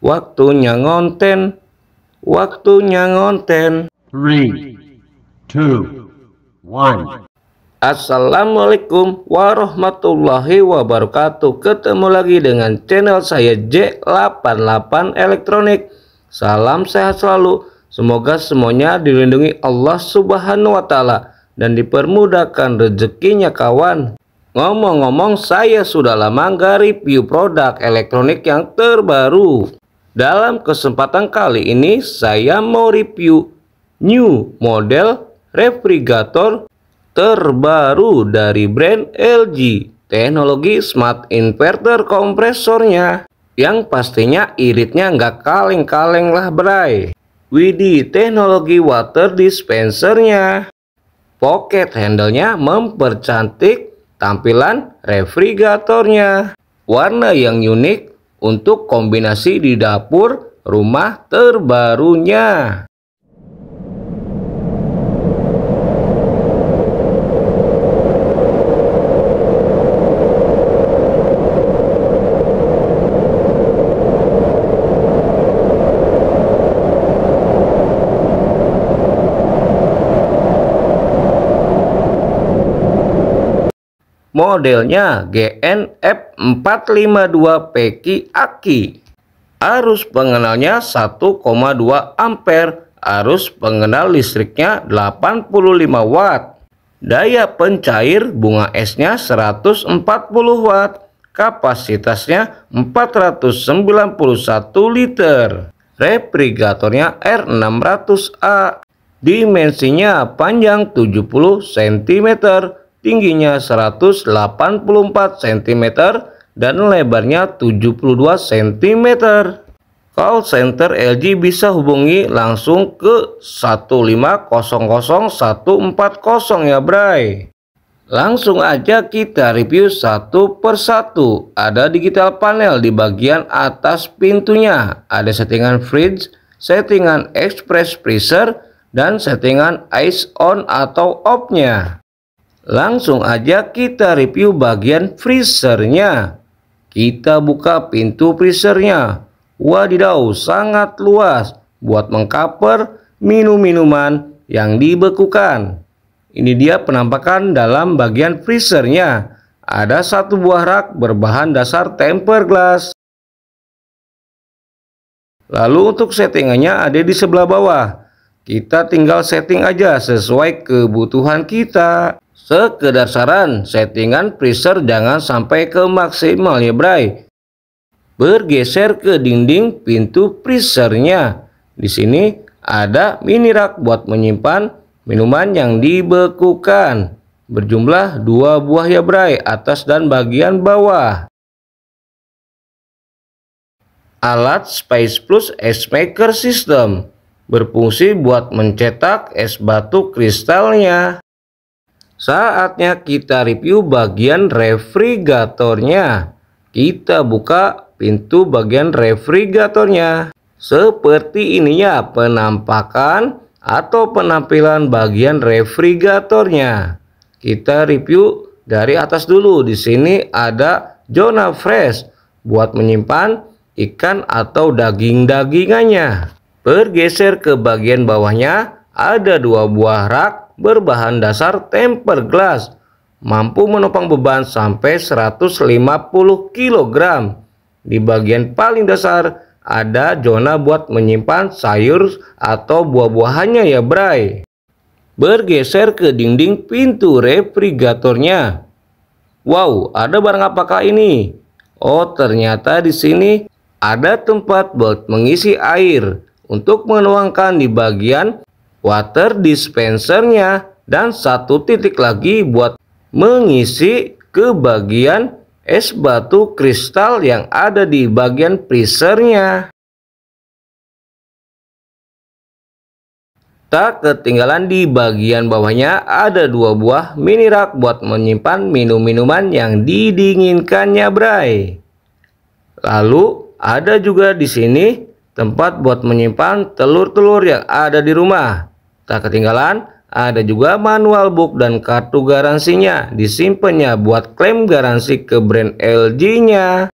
Waktunya ngonten. Waktunya ngonten. 3 2 1 Assalamualaikum warahmatullahi wabarakatuh Ketemu lagi dengan channel saya J88 Elektronik Salam sehat selalu Semoga semuanya dilindungi Allah subhanahu wa ta'ala Dan dipermudahkan rezekinya kawan Ngomong-ngomong saya sudah lama nggak review produk elektronik yang terbaru dalam kesempatan kali ini saya mau review new model refrigerator terbaru dari brand LG. Teknologi smart inverter kompresornya yang pastinya iritnya nggak kaleng-kaleng lah berai. Widih teknologi water dispensernya. Pocket handle-nya mempercantik tampilan refrigeratornya. Warna yang unik untuk kombinasi di dapur rumah terbarunya. modelnya gnf 452 PKI AKI. Arus pengenalnya 1,2 ampere, arus pengenal listriknya 85 watt. Daya pencair bunga esnya 140 watt, kapasitasnya 491 liter. Refrigeratornya R600A, dimensinya panjang 70 cm, tingginya 184 cm dan lebarnya 72 cm. Call center LG bisa hubungi langsung ke 1500140 ya Bray. Langsung aja kita review satu persatu. Ada digital panel di bagian atas pintunya. Ada settingan fridge, settingan express freezer, dan settingan ice on atau off-nya. Langsung aja kita review bagian freezernya. Kita buka pintu freezernya. Wadidaw, sangat luas buat mengcover minum-minuman yang dibekukan. Ini dia penampakan dalam bagian freezernya. Ada satu buah rak berbahan dasar tempered glass. Lalu untuk settingannya ada di sebelah bawah. Kita tinggal setting aja sesuai kebutuhan kita. Sekedasaran settingan freezer jangan sampai ke maksimal ya Bray. Bergeser ke dinding pintu freezernya. Di sini ada mini rak buat menyimpan minuman yang dibekukan. Berjumlah dua buah ya Bray, atas dan bagian bawah. Alat Space Plus Ice Maker System berfungsi buat mencetak es batu kristalnya. Saatnya kita review bagian refrigeratornya. Kita buka pintu bagian refrigeratornya. Seperti ininya penampakan atau penampilan bagian refrigeratornya. Kita review dari atas dulu. Di sini ada zona fresh buat menyimpan ikan atau daging-dagingannya. Bergeser ke bagian bawahnya ada dua buah rak berbahan dasar tempered glass mampu menopang beban sampai 150 kg. Di bagian paling dasar ada zona buat menyimpan sayur atau buah-buahannya ya Bray. Bergeser ke dinding pintu refrigeratornya. Wow, ada barang apakah ini? Oh, ternyata di sini ada tempat buat mengisi air untuk menuangkan di bagian water dispensernya dan satu titik lagi buat mengisi ke bagian es batu kristal yang ada di bagian freezernya. Tak ketinggalan di bagian bawahnya ada dua buah mini rak buat menyimpan minum-minuman yang didinginkannya bray. Lalu ada juga di sini tempat buat menyimpan telur-telur yang ada di rumah. Tak ketinggalan, ada juga manual book dan kartu garansinya. Disimpannya buat klaim garansi ke brand LG-nya.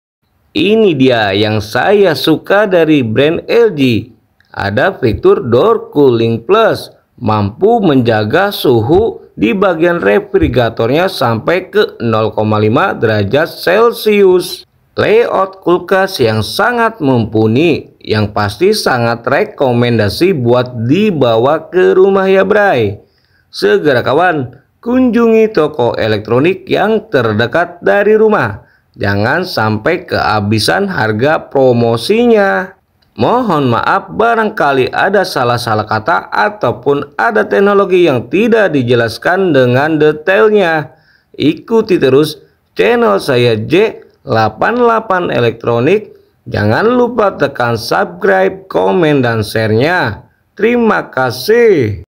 Ini dia yang saya suka dari brand LG. Ada fitur door cooling plus, mampu menjaga suhu di bagian refrigeratornya sampai ke 0,5 derajat Celcius. Layout kulkas yang sangat mumpuni yang pasti sangat rekomendasi buat dibawa ke rumah ya bray. Segera kawan, kunjungi toko elektronik yang terdekat dari rumah. Jangan sampai kehabisan harga promosinya. Mohon maaf barangkali ada salah-salah kata ataupun ada teknologi yang tidak dijelaskan dengan detailnya. Ikuti terus channel saya J88 Elektronik Jangan lupa tekan subscribe, komen, dan share-nya. Terima kasih.